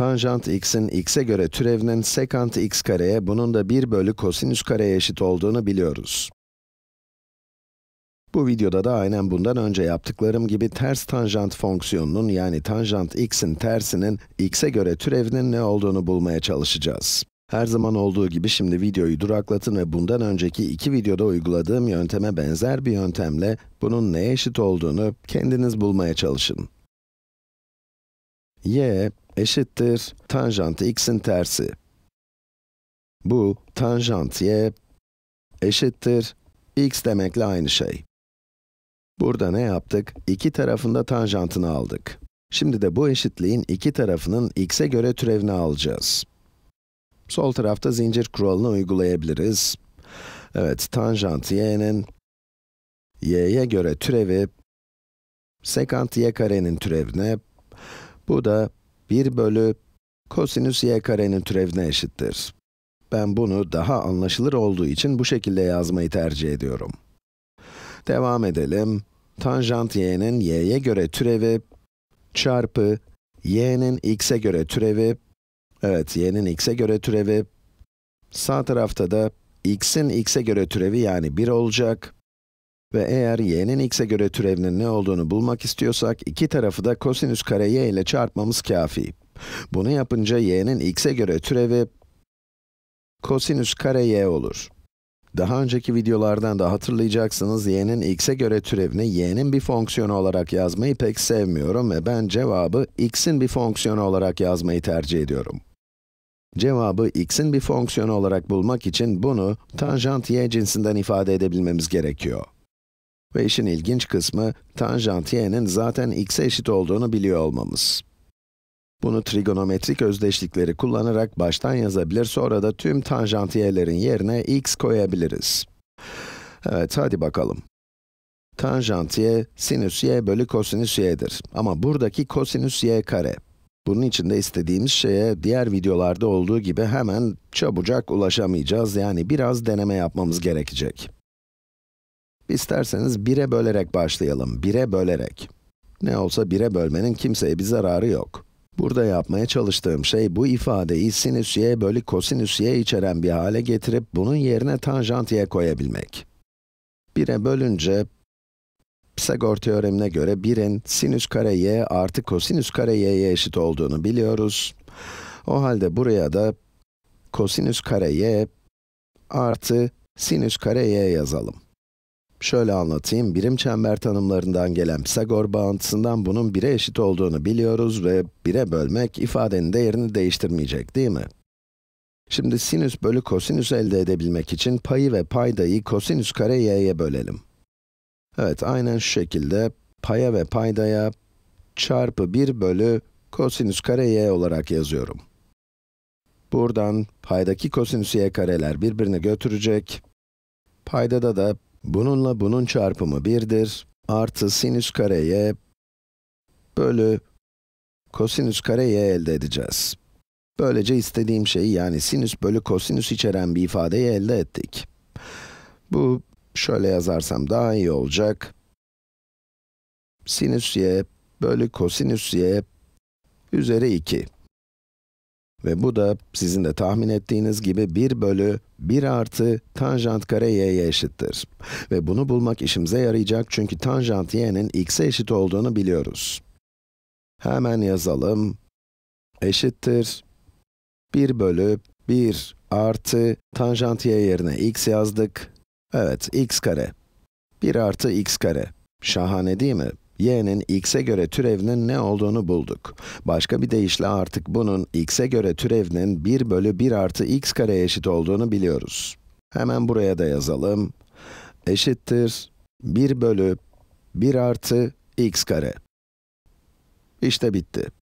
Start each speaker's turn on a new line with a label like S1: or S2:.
S1: tanjant x'in x'e göre türevinin sekant x kareye, bunun da 1 bölü kosinüs kareye eşit olduğunu biliyoruz. Bu videoda da aynen bundan önce yaptıklarım gibi ters tanjant fonksiyonunun yani tanjant x'in tersinin x'e göre türevinin ne olduğunu bulmaya çalışacağız. Her zaman olduğu gibi şimdi videoyu duraklatın ve bundan önceki iki videoda uyguladığım yönteme benzer bir yöntemle bunun neye eşit olduğunu kendiniz bulmaya çalışın. y, eşittir tanjant x'in tersi. Bu tanjant y eşittir x demekle aynı şey. Burada ne yaptık? İki tarafında tanjantını aldık. Şimdi de bu eşitliğin iki tarafının x'e göre türevini alacağız. Sol tarafta zincir kuralını uygulayabiliriz. Evet, tanjant y'nin y'ye göre türevi, sekant y karenin türevine, bu da 1 bölü kosinüs y karenin türevine eşittir. Ben bunu daha anlaşılır olduğu için bu şekilde yazmayı tercih ediyorum. Devam edelim. Tanjant y'nin y'ye göre türevi çarpı y'nin x'e göre türevi, evet y'nin x'e göre türevi, sağ tarafta da x'in x'e göre türevi yani 1 olacak ve eğer y'nin x'e göre türevinin ne olduğunu bulmak istiyorsak, iki tarafı da kosinüs kare y ile çarpmamız kafi. Bunu yapınca y'nin x'e göre türevi kosinüs kare y olur. Daha önceki videolardan da hatırlayacaksınız, y'nin x'e göre türevini y'nin bir fonksiyonu olarak yazmayı pek sevmiyorum ve ben cevabı x'in bir fonksiyonu olarak yazmayı tercih ediyorum. Cevabı x'in bir fonksiyonu olarak bulmak için bunu tanjant y cinsinden ifade edebilmemiz gerekiyor. Ve işin ilginç kısmı, tanjant y'nin zaten x'e eşit olduğunu biliyor olmamız. Bunu trigonometrik özdeşlikleri kullanarak baştan yazabilir, sonra da tüm tanjant y'lerin yerine x koyabiliriz. Evet, hadi bakalım. Tanjant y, sinüs y bölü kosinüs y'dir. Ama buradaki kosinüs y kare. Bunun için de istediğimiz şeye diğer videolarda olduğu gibi hemen çabucak ulaşamayacağız. Yani biraz deneme yapmamız gerekecek. İsterseniz 1'e bölerek başlayalım, 1'e bölerek. Ne olsa 1'e bölmenin kimseye bir zararı yok. Burada yapmaya çalıştığım şey, bu ifadeyi sinüs y bölü kosinüs y içeren bir hale getirip, bunun yerine tanjant y koyabilmek. 1'e bölünce, Pisagor teoremine göre 1'in sinüs kare y artı kosinüs kare y'ye eşit olduğunu biliyoruz. O halde buraya da kosinüs kare y artı sinüs kare y yazalım. Şöyle anlatayım, birim çember tanımlarından gelen Pisagor bağıntısından bunun 1'e eşit olduğunu biliyoruz ve 1'e bölmek ifadenin değerini değiştirmeyecek değil mi? Şimdi sinüs bölü kosinüs elde edebilmek için payı ve paydayı kosinüs kare y'ye bölelim. Evet, aynen şu şekilde paya ve paydaya çarpı 1 bölü kosinüs kare y olarak yazıyorum. Buradan paydaki kosinüs y kareler birbirini götürecek, paydada da Bununla bunun çarpımı 1'dir. Artı sinüs kareye bölü kosinüs kareye elde edeceğiz. Böylece istediğim şeyi yani sinüs bölü kosinüs içeren bir ifadeyi elde ettik. Bu şöyle yazarsam daha iyi olacak. Sinüs y bölü kosinüs y üzeri 2. Ve bu da sizin de tahmin ettiğiniz gibi 1 bölü 1 artı tanjant kare y'ye eşittir. Ve bunu bulmak işimize yarayacak çünkü tanjant y'nin x'e eşit olduğunu biliyoruz. Hemen yazalım. Eşittir. 1 bölü 1 artı tanjant y yerine x yazdık. Evet, x kare. 1 artı x kare. Şahane değil mi? y'nin x'e göre türevinin ne olduğunu bulduk. Başka bir deyişle artık bunun x'e göre türevinin 1 bölü 1 artı x kare eşit olduğunu biliyoruz. Hemen buraya da yazalım. Eşittir 1 bölü 1 artı x kare. İşte bitti.